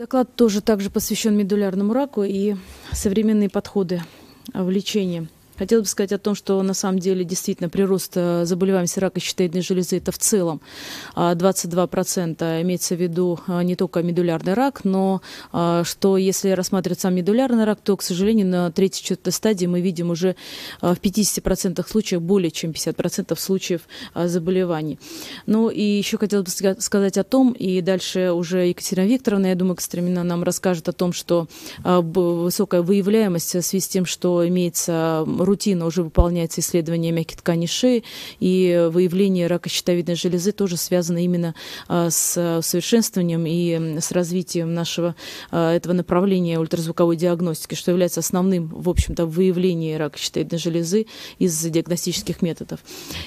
Доклад тоже также посвящен медулярному раку и современные подходы а, в лечении. Хотел бы сказать о том, что на самом деле действительно прирост э, заболеваемости рака щитовидной железы это в целом 22%. А, имеется в виду а, не только медулярный рак, но а, что если рассматривать сам медулярный рак, то, к сожалению, на третьей четвертой стадии мы видим уже в 50% случаев более чем 50% случаев заболеваний. Ну и еще хотел бы сказать о том, и дальше уже Екатерина Викторовна, я думаю, Костромина нам расскажет о том, что высокая выявляемость в связи с тем, что имеется рутина уже выполняется исследование мягких тканей шеи, и выявление рака щитовидной железы тоже связано именно а, с совершенствованием и с развитием нашего а, этого направления ультразвуковой диагностики, что является основным, в общем-то, выявление рака щитовидной железы из диагностических методов.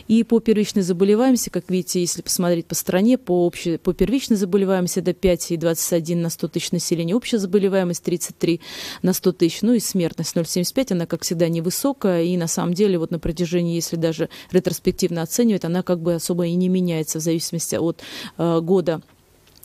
И по первичной заболеваемости, как видите, если посмотреть по стране, по, общей, по первичной заболеваемости это 5,21 на 100 тысяч населения, общая заболеваемость 33 на 100 тысяч, ну и смертность 0,75, она, как всегда, невысокая, культура, и на самом деле вот на протяжении, если даже ретроспективно оценивать, она как бы особо и не меняется в зависимости от э, года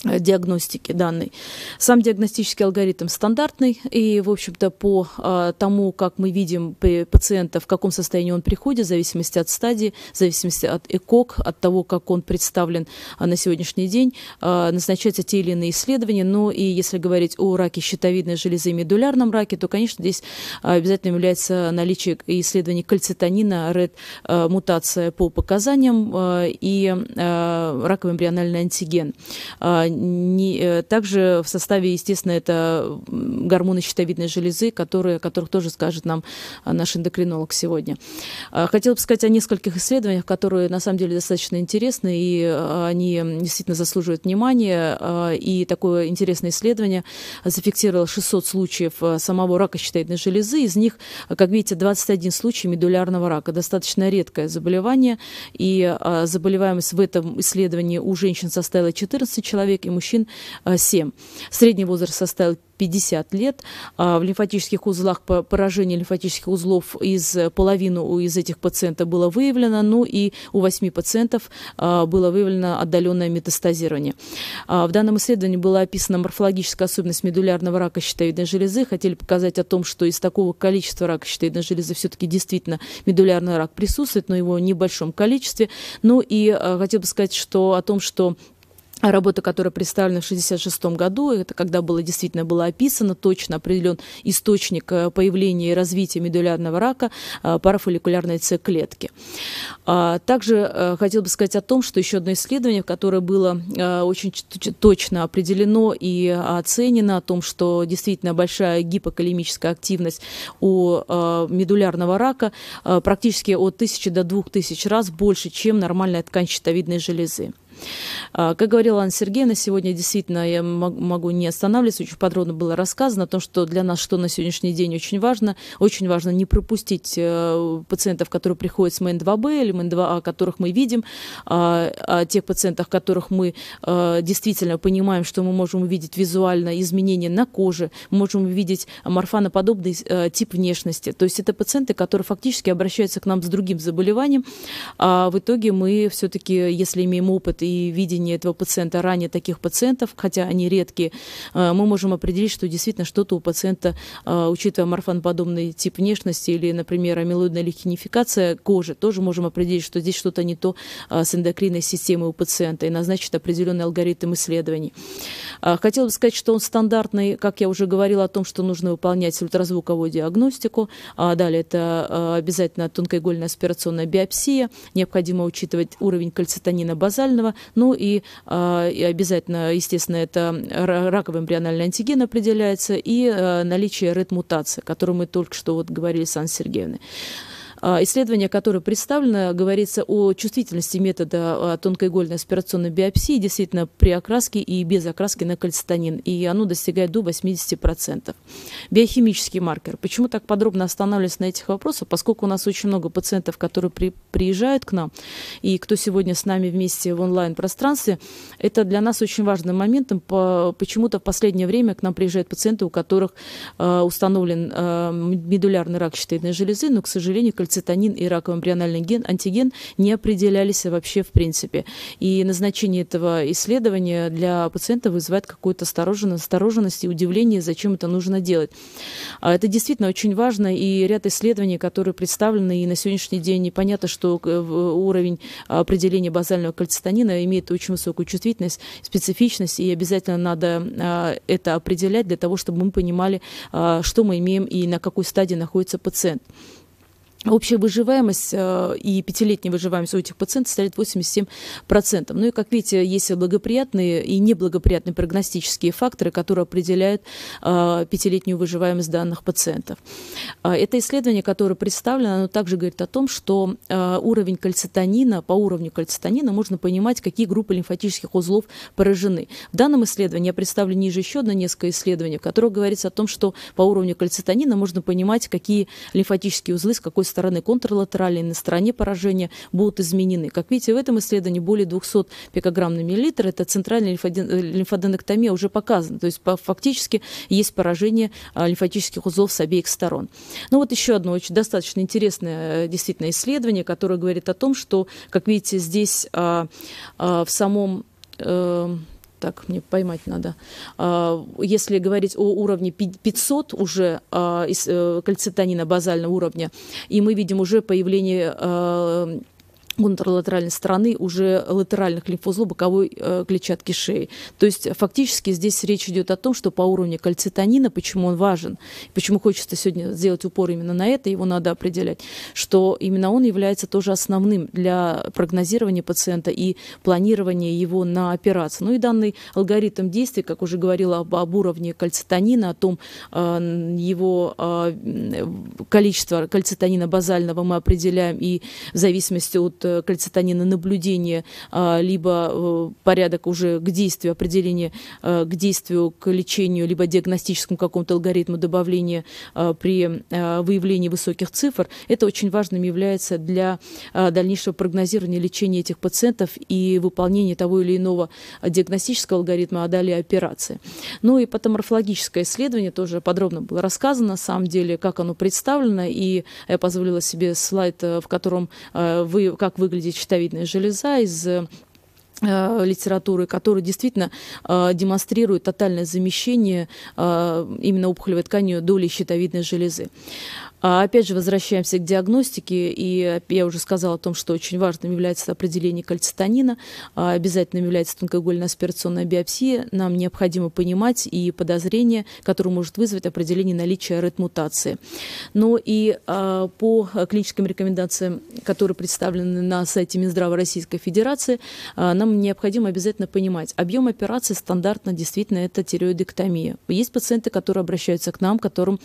Э, диагностики данной. Сам диагностический алгоритм стандартный, и, в общем-то, по а, тому, как мы видим пациента, в каком состоянии он приходит, в зависимости от стадии, в зависимости от ЭКОК, от того, как он представлен а, на сегодняшний день, а, назначаются те или иные исследования. Но и если говорить о раке щитовидной железы и медулярном раке, то, конечно, здесь обязательно является наличие исследований кальцитонина, РЭД-мутация по показаниям и раковый эмбриональный антиген не, э, также в составе, естественно, это гормоны щитовидной железы, которые, о которых тоже скажет нам а, наш эндокринолог сегодня. А, хотела бы сказать о нескольких исследованиях, которые на самом деле достаточно интересны, и а, они действительно заслуживают внимания. И такое интересное исследование зафиксировало 600 случаев самого рака щитовидной железы. Из них, как видите, 21 случай медулярного рака. Достаточно редкое заболевание, и заболеваемость в этом исследовании у женщин составила 14 человек, человек и мужчин 7. Э, Средний возраст составил 50 лет. А, в лимфатических узлах поражение лимфатических узлов из э, половину из этих пациентов было выявлено, ну и у 8 пациентов а, было выявлено отдаленное метастазирование. А, в данном исследовании была описана морфологическая особенность медулярного рака щитовидной железы. Хотели показать о том, что из такого количества рака щитовидной железы все-таки действительно медулярный рак присутствует, но его в небольшом количестве. Ну и э, хотел бы сказать, что о том, что работа, которая представлена в 1966 году, это когда было действительно было описано, точно определен источник э, появления и развития медулярного рака э, парафолликулярной С-клетки. А, также э, хотел бы сказать о том, что еще одно исследование, которое было очень точно определено и оценено о том, что действительно большая гипокалимическая активность у медулярного рака практически от 1000 до 2000 раз больше, чем нормальная ткань щитовидной железы. А, как говорила Анна Сергеевна, сегодня действительно я могу не останавливаться, очень подробно было рассказано о том, что для нас, что на сегодняшний день очень важно, очень важно не пропустить э, пациентов, которые приходят с МН2Б или МН2А, которых мы видим, а, о тех пациентах, которых мы э, действительно понимаем, что мы можем увидеть визуально изменения на коже, можем увидеть морфаноподобный э, тип внешности. То есть это пациенты, которые фактически обращаются к нам с другим заболеванием, а в итоге мы все-таки, если имеем опыт и и видение этого пациента, ранее таких пациентов, хотя они редкие, э, мы можем определить, что действительно что-то у пациента, э, учитывая морфонподобный тип внешности или, например, амилоидная лихинификация кожи, тоже можем определить, что здесь что-то не то э, с эндокринной системой у пациента и назначить определенный алгоритм исследований. Хотел бы сказать, что он стандартный, как я уже говорила о том, что нужно выполнять ультразвуковую диагностику, а далее это обязательно тонкоигольная аспирационная биопсия, необходимо учитывать уровень кальцитонина базального, ну и, э, и обязательно, естественно, это раковый эмбриональный антиген определяется и э, наличие ретмутации, о которой мы только что вот говорили с Анной Сергеевной. А, исследование, которое представлено, говорится о чувствительности метода а, тонкоигольной аспирационной биопсии действительно при окраске и без окраски на кальцитонин, и оно достигает до 80%. Биохимический маркер. Почему так подробно останавливались на этих вопросах? Поскольку у нас очень много пациентов, которые при, приезжают к нам, и кто сегодня с нами вместе в онлайн-пространстве, это для нас очень важным моментом. По, почему-то в последнее время к нам приезжают пациенты, у которых э, установлен э, медулярный рак щитовидной железы, но, к сожалению, фальцитонин и раково-эмбриональный ген, антиген не определялись вообще в принципе. И назначение этого исследования для пациента вызывает какую-то осторожность, осторожность и удивление, зачем это нужно делать. А это действительно очень важно, и ряд исследований, которые представлены, и на сегодняшний день непонятно, что уровень определения базального кальцитонина имеет очень высокую чувствительность, специфичность, и обязательно надо а, это определять для того, чтобы мы понимали, а, что мы имеем и на какой стадии находится пациент. Общая выживаемость э, и пятилетняя выживаемость у этих пациентов составляет 87%. Ну и, как видите, есть благоприятные и неблагоприятные прогностические факторы, которые определяют э, пятилетнюю выживаемость данных пациентов. Э, это исследование, которое представлено, оно также говорит о том, что уровень кальцитонина, по уровню кальцитонина можно понимать, какие группы лимфатических узлов поражены. В данном исследовании я представлю ниже еще одно несколько исследований, в котором говорится о том, что по уровню кальцитонина можно понимать, какие лимфатические узлы с какой стороны стороны контрлатеральной, на стороне поражения будут изменены. Как видите, в этом исследовании более 200 пикограмм на миллилитр, это центральная э, лимфоденектомия уже показана. То есть фактически есть поражение э, лимфатических узлов с обеих сторон. Ну вот еще одно очень достаточно интересное э, действительно исследование, которое говорит о том, что, как видите, здесь а, а, в самом... А, так мне поймать надо. А, если говорить о уровне 500 уже а, из э, кальцитонина базального уровня, и мы видим уже появление а, контрлатеральной стороны уже латеральных лимфузлов боковой э, клетчатки шеи. То есть фактически здесь речь идет о том, что по уровню кальцитонина, почему он важен, почему хочется сегодня сделать упор именно на это, его надо определять, что именно он является тоже основным для прогнозирования пациента и планирования его на операцию. Ну и данный алгоритм действий, как уже говорила об, об уровне кальцитонина, о том э, его э, количество кальцитонина базального мы определяем и в зависимости от Э, кальцитонина наблюдение, а, либо э, порядок уже к действию, определение э, к действию, к лечению, либо диагностическому какому-то алгоритму добавления а, при а, выявлении высоких цифр, это очень важным является для дальнейшего прогнозирования лечения этих пациентов и выполнения того или иного диагностического алгоритма, а далее операции. Ну и потом морфологическое исследование тоже подробно было рассказано, на самом деле, как оно представлено, и я позволила себе слайд, в котором вы, как как выглядит щитовидная железа из э, э, литературы, которая действительно э, демонстрирует тотальное замещение э, именно опухолевой тканью доли щитовидной железы. А опять же, возвращаемся к диагностике, и я уже сказала о том, что очень важным является определение кальцитонина, а обязательным является тонкоугольная аспирационная биопсия. Нам необходимо понимать и подозрение, которое может вызвать определение наличия ретмутации. Но ну и а, по клиническим рекомендациям, которые представлены на сайте Минздрава Российской Федерации, а, нам необходимо обязательно понимать, объем операции стандартно действительно это тиреоидектомия. Есть пациенты, которые обращаются к нам, которым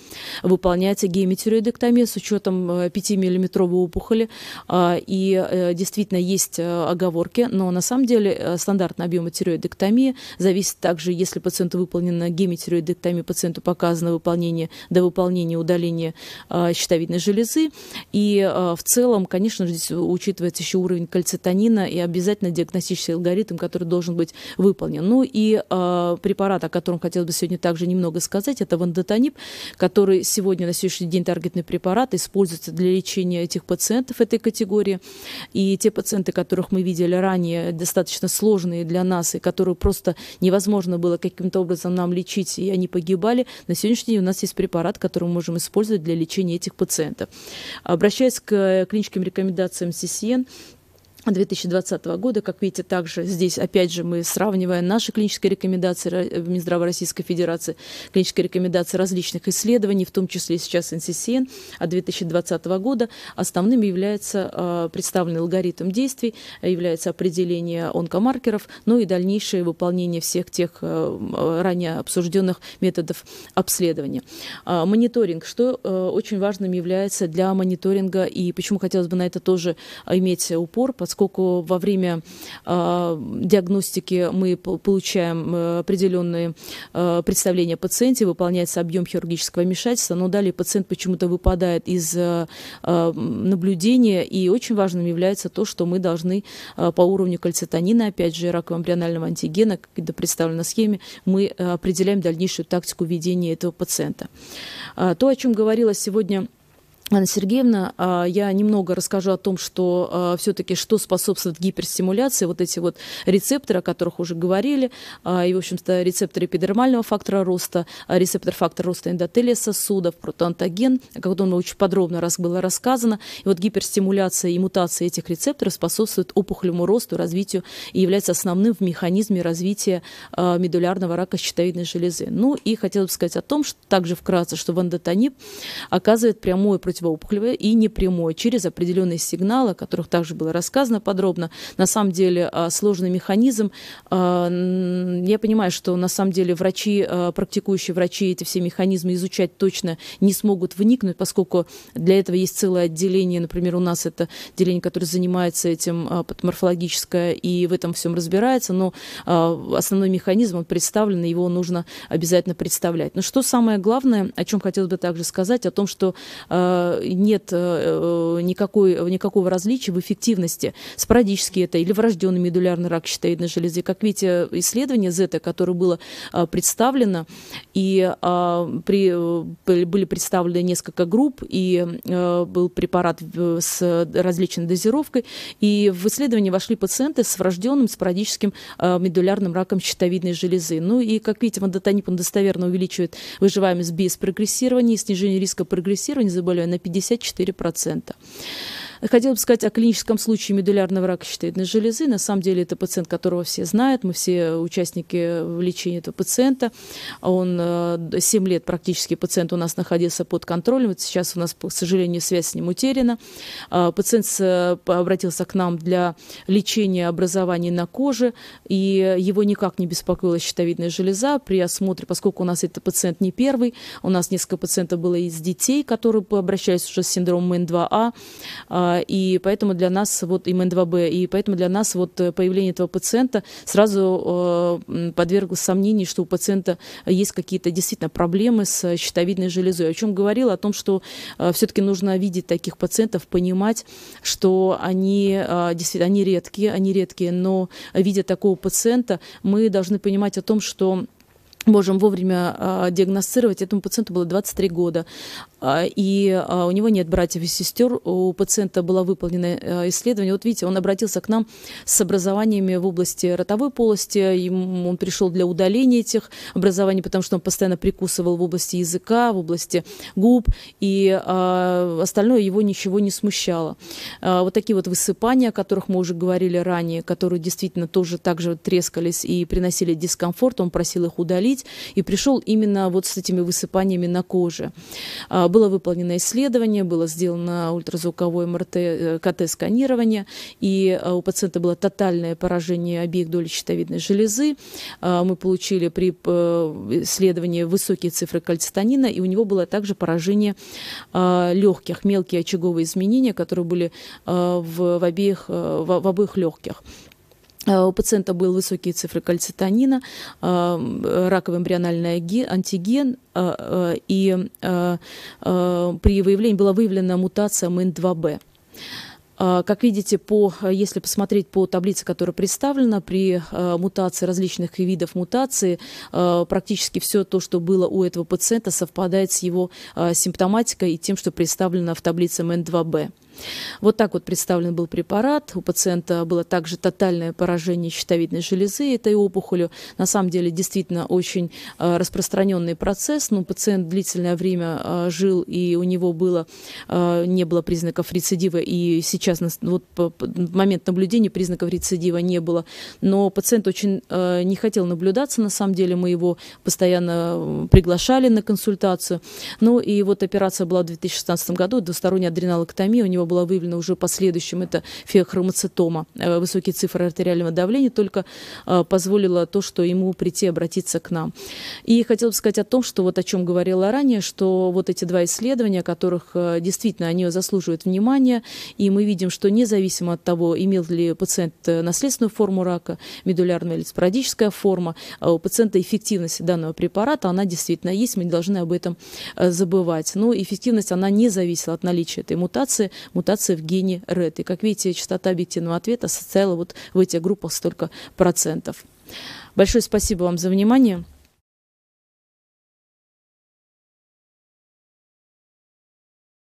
выполняется геометиреоидектомия, тиреоидектомия с учетом 5-миллиметровой э, опухоли. А, и э, действительно есть э, оговорки, но на самом деле стандартный объем тиреоидектомии зависит также, если пациенту выполнена гемотиреоидектомия, пациенту показано выполнение, до выполнения удаления а, щитовидной железы. И в целом, конечно же, здесь учитывается еще уровень кальцитонина и обязательно диагностический алгоритм, который должен быть выполнен. Ну и препарат, о котором хотелось бы сегодня также немного сказать, это вандетонип, который сегодня на сегодняшний день таргет запретный препарат используется для лечения этих пациентов этой категории. И те пациенты, которых мы видели ранее, достаточно сложные для нас, и которые просто невозможно было каким-то образом нам лечить, и они погибали, на сегодняшний день у нас есть препарат, который мы можем использовать для лечения этих пациентов. Обращаясь к э, клиническим рекомендациям CCN, 2020 года. Как видите, также здесь, опять же, мы сравниваем наши клинические рекомендации э, Минздрава Российской Федерации, клинические рекомендации различных исследований, в том числе сейчас NCCN от 2020 года. Основным является а, представленный алгоритм действий, является определение онкомаркеров, ну и дальнейшее выполнение всех тех э, ранее обсужденных методов обследования. А, мониторинг, что э, очень важным является для мониторинга, и почему хотелось бы на это тоже иметь упор, поскольку поскольку во время а, диагностики мы получаем э, определенные э, представления о пациенте, выполняется объем хирургического вмешательства, но далее пациент почему-то выпадает из э, наблюдения, и очень важным является то, что мы должны по уровню кальцитонина, опять же, раково-эмбрионального антигена, как это представлено на схеме, мы определяем дальнейшую тактику ведения этого пациента. А, то, о чем говорила сегодня Анна Сергеевна, а, я немного расскажу о том, что а, все-таки что способствует гиперстимуляции, вот эти вот рецепторы, о которых уже говорили, а, и, в общем-то, рецепторы эпидермального фактора роста, рецептор фактора роста эндотелия сосудов, протоантоген, как он очень подробно раз было рассказано. И вот гиперстимуляция и мутация этих рецепторов способствует опухолевому росту, развитию и является основным в механизме развития медулярного рака щитовидной железы. Ну и хотелось бы сказать о том, что также вкратце, что вандотонип оказывает прямое против свойства опухолевые и непрямое, через определенные сигналы, о которых также было рассказано подробно. На самом деле а, сложный механизм. А, я понимаю, что на самом деле врачи, а, практикующие врачи эти все механизмы изучать точно не смогут вникнуть, поскольку для этого есть целое отделение. Например, у нас это отделение, которое занимается этим патоморфологическое и в этом всем разбирается, но основной механизм, он представлен, его нужно обязательно представлять. Но что самое главное, о чем хотелось бы также сказать, о том, что нет э, э, никакой, никакого различия в эффективности. Спорадически это или врожденный медулярный рак щитовидной железы. Как видите, исследование ЗЭТа, которое было а, представлено, и а, при, э, были представлены несколько групп, и был препарат с различной дозировкой, и в исследование вошли пациенты с врожденным спорадическим а, медулярным раком щитовидной железы. Ну и, как видите, мандатонип он достоверно увеличивает выживаемость без прогрессирования, снижение риска прогрессирования заболевания на 54%. Хотел бы сказать о клиническом случае медулярного рака щитовидной железы. На самом деле это пациент, которого все знают. Мы все участники лечения этого пациента. Он 7 э, лет практически пациент у нас находился под контролем. Вот сейчас у нас, к сожалению, связь с ним утеряна. А, пациент э, обратился к нам для лечения образований на коже, и его никак не беспокоила щитовидная железа. При осмотре, поскольку у нас это пациент не первый, у нас несколько пациентов было из детей, которые обращались уже с синдромом Н2А, а, и поэтому для нас вот им 2 б и поэтому для нас вот э, появление этого пациента сразу э, подвергло сомнению, что у пациента есть какие-то действительно проблемы с щитовидной железой. О чем говорила? О том, что э, все-таки нужно видеть таких пациентов, понимать, что они действительно они редкие, они редкие, но видя такого пациента, мы должны понимать о том, что можем вовремя э, диагностировать. Этому пациенту было 23 года, э, и э, у него нет братьев и сестер. У пациента было выполнено э, исследование. Вот видите, он обратился к нам с образованиями в области ротовой полости. Ему, он пришел для удаления этих образований, потому что он постоянно прикусывал в области языка, в области губ, и э, остальное его ничего не смущало. Э, вот такие вот высыпания, о которых мы уже говорили ранее, которые действительно тоже также трескались и приносили дискомфорт. Он просил их удалить восстановить, и пришел именно вот с этими высыпаниями на коже. А, было выполнено исследование, было сделано ультразвуковое МРТ, э, КТ-сканирование, и а, у пациента было тотальное поражение обеих долей щитовидной железы. А, мы получили при э, исследовании высокие цифры кальцитонина, и у него было также поражение легких, мелкие очаговые изменения, которые были в, в, обеих, э, в, в обоих легких. Э, у пациента были высокие цифры кальцитонина, э, раковый эмбриональный антиген, э, и при выявлении была выявлена мутация МИН-2Б. Как видите, по, если посмотреть по таблице, которая представлена, при мутации различных видов мутации практически все то, что было у этого пациента, совпадает с его симптоматикой и тем, что представлено в таблице МН2Б. Вот так вот представлен был препарат. У пациента было также тотальное поражение щитовидной железы этой опухолью. На самом деле действительно очень э, распространенный процесс. Но ну, пациент длительное время э, жил, и у него было, э, не было признаков рецидива. И сейчас вот, в момент наблюдения признаков рецидива не было. Но пациент очень не хотел наблюдаться. На самом деле мы его постоянно приглашали на консультацию. Ну и вот операция была в 2016 году, двусторонняя адренолоктомия. У него него была выявлена уже последующим, это феохромоцитома. Э, высокие цифры артериального давления только э, позволило то, что ему прийти обратиться к нам. И хотел бы сказать о том, что вот о чем говорила ранее, что вот эти два исследования, которых э, действительно они заслуживают внимания, и мы видим, что независимо от того, имел ли пациент наследственную форму рака, медулярную или спорадическая форма, у пациента эффективность данного препарата, она действительно есть, мы не должны об этом забывать. Но ну, эффективность, она не зависела от наличия этой мутации мутация в гене РЭД. И, как видите, частота объективного ответа составила вот в этих группах столько процентов. Большое спасибо вам за внимание.